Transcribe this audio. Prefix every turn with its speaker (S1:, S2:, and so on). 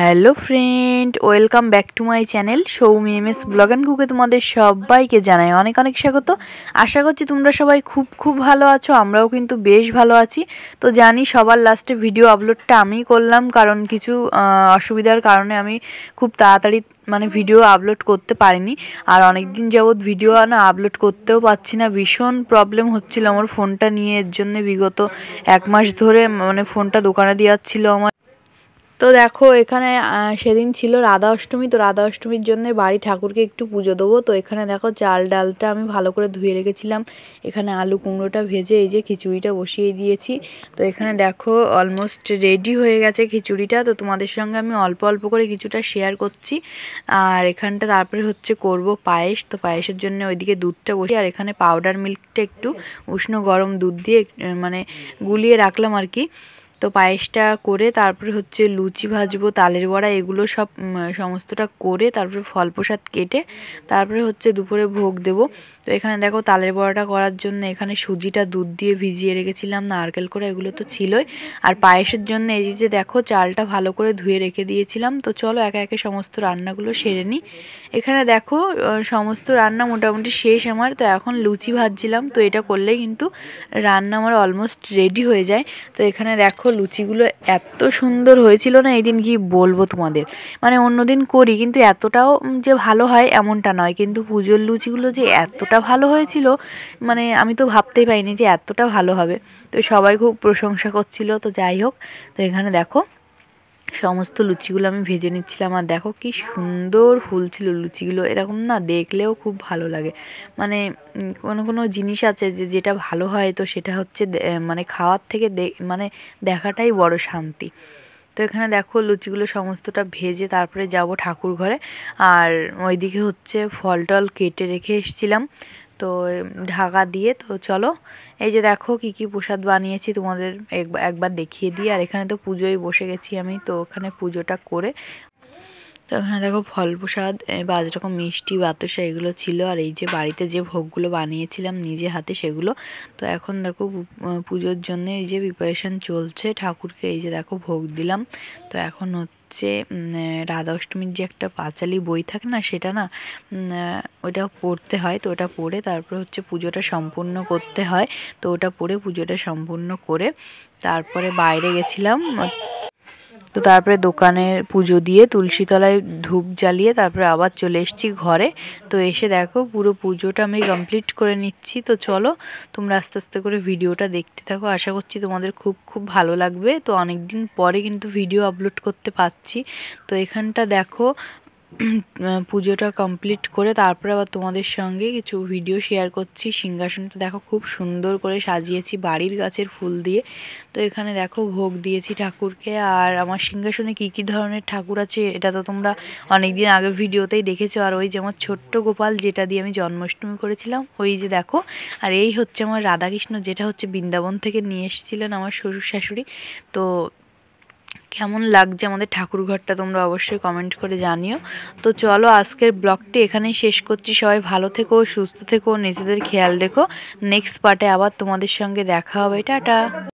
S1: hello friend welcome back to my channel Soumi M S blog and কুকে তোমাদের সবাইকে জানাই অনেক অনেক স্বাগত আশা করছি তোমরা সবাই খুব খুব ভালো আছো আমরাও কিন্তু বেশ ভালো আছি তো জানি সবার লাস্টে ভিডিও আপলোডটা আমি করলাম কারণ কিছু অসুবিধার কারণে আমি খুব তাড়াতাড়ি মানে ভিডিও আপলোড করতে পারিনি আর অনেক দিন যাবৎ ভিডিও না আপলোড করতেও পাচ্ছি না ভীষণ প্রবলেম হচ্ছিল আমার ফোনটা নিয়ে এর জন্য বিগত এক মাস ধরে মানে ফোনটা দোকানে দেওয়াচ্ছিলো আমার তো দেখো এখানে সেদিন ছিল রাধা অষ্টমী তো রাধা অষ্টমীর জন্য বাড়ি ঠাকুরকে একটু পুজো দেবো তো এখানে দেখো চাল ডালটা আমি ভালো করে ধুয়ে রেখেছিলাম এখানে আলু কুমড়োটা ভেজে এই যে খিচুড়িটা বসিয়ে দিয়েছি তো এখানে দেখো অলমোস্ট রেডি হয়ে গেছে খিচুড়িটা তো তোমাদের সঙ্গে আমি অল্প অল্প করে কিছুটা শেয়ার করছি আর এখানটা তারপরে হচ্ছে করব পায়েস তো পায়েসের জন্য ওইদিকে দুধটা বসি আর এখানে পাউডার মিল্কটা একটু উষ্ণ গরম দুধ দিয়ে মানে গুলিয়ে রাখলাম আর কি তো পায়েসটা করে তারপরে হচ্ছে লুচি ভাজবো তালের বড়া এগুলো সব সমস্তটা করে তারপরে ফল প্রসাদ কেটে তারপরে হচ্ছে দুপুরে ভোগ দেব তো এখানে দেখো তালের বড়াটা করার জন্য এখানে সুজিটা দুধ দিয়ে ভিজিয়ে রেখেছিলাম নারকেল করে এগুলো তো ছিলই আর পায়েসের জন্য এই যে দেখো চালটা ভালো করে ধুয়ে রেখে দিয়েছিলাম তো চলো একে একে সমস্ত রান্নাগুলো সেরে নিই এখানে দেখো সমস্ত রান্না মোটামুটি শেষ আমার তো এখন লুচি ভাজছিলাম তো এটা করলে কিন্তু রান্না আমার অলমোস্ট রেডি হয়ে যায় তো এখানে দেখো দেখো লুচিগুলো এত সুন্দর হয়েছিল না দিন কি বলবো তোমাদের মানে অন্যদিন করি কিন্তু এতটাও যে ভালো হয় এমনটা নয় কিন্তু পুজোর লুচিগুলো যে এতটা ভালো হয়েছিল মানে আমি তো ভাবতেই পারিনি যে এতটা ভালো হবে তো সবাই খুব প্রশংসা করছিল তো যাই হোক তো এখানে দেখো সমস্ত লুচিগুলো আমি ভেজে নিচ্ছিলাম আর দেখো কি সুন্দর ফুলছিল লুচিগুলো এরকম না দেখলেও খুব ভালো লাগে মানে কোনো কোনো জিনিস আছে যে যেটা ভালো হয় তো সেটা হচ্ছে মানে খাওয়ার থেকে মানে দেখাটাই বড় শান্তি তো এখানে দেখো লুচিগুলো সমস্তটা ভেজে তারপরে যাব ঠাকুর ঘরে আর ওইদিকে হচ্ছে ফল টল কেটে রেখে এসছিলাম তো ঢাকা দিয়ে তো চলো এই যে দেখো কি কি প্রসাদ বানিয়েছি তোমাদের একবার দেখিয়ে দিই আর এখানে তো পুজোই বসে গেছি আমি তো ওখানে পুজোটা করে তো এখানে দেখো ফল প্রসাদ বা রকম মিষ্টি বাতাসা এগুলো ছিল আর এই যে বাড়িতে যে ভোগগুলো বানিয়েছিলাম নিজে হাতে সেগুলো তো এখন দেখো পুজোর জন্য এই যে প্রিপারেশান চলছে ঠাকুরকে এই যে দেখো ভোগ দিলাম তো এখন হচ্ছে রাধা অষ্টমীর যে একটা পাঁচালি বই থাকে না সেটা না ওটা পড়তে হয় তো ওটা পড়ে তারপর হচ্ছে পুজোটা সম্পূর্ণ করতে হয় তো ওটা পড়ে পুজোটা সম্পূর্ণ করে তারপরে বাইরে গেছিলাম তো তারপরে দোকানে পুজো দিয়ে তুলসীতলায় ধূপ জ্বালিয়ে তারপরে আবার চলে এসেছি ঘরে তো এসে দেখো পুরো পুজোটা আমি কমপ্লিট করে নিচ্ছি তো চলো তোমরা আস্তে আস্তে করে ভিডিওটা দেখতে থাকো আশা করছি তোমাদের খুব খুব ভালো লাগবে তো অনেক দিন পরে কিন্তু ভিডিও আপলোড করতে পারছি তো এখানটা দেখো পুজোটা কমপ্লিট করে তারপরে আবার তোমাদের সঙ্গে কিছু ভিডিও শেয়ার করছি সিংহাসনটা দেখো খুব সুন্দর করে সাজিয়েছি বাড়ির গাছের ফুল দিয়ে তো এখানে দেখো ভোগ দিয়েছি ঠাকুরকে আর আমার সিংহাসনে কি কি ধরনের ঠাকুর আছে এটা তো তোমরা অনেক দিন আগের ভিডিওতেই দেখেছো আর ওই যে আমার ছোট্ট গোপাল যেটা দিয়ে আমি জন্মাষ্টমী করেছিলাম ওই যে দেখো আর এই হচ্ছে আমার রাধাকৃষ্ণ যেটা হচ্ছে বৃন্দাবন থেকে নিয়ে এসেছিলেন আমার শ্বশুর শাশুড়ি তো কেমন লাগছে আমাদের ঠাকুরঘরটা তোমরা অবশ্যই কমেন্ট করে জানিও তো চলো আজকের ব্লগটি এখানেই শেষ করছি সবাই ভালো থেকো সুস্থ থেকো নিজেদের খেয়াল রেখো নেক্সট পার্টে আবার তোমাদের সঙ্গে দেখা হবে টাটা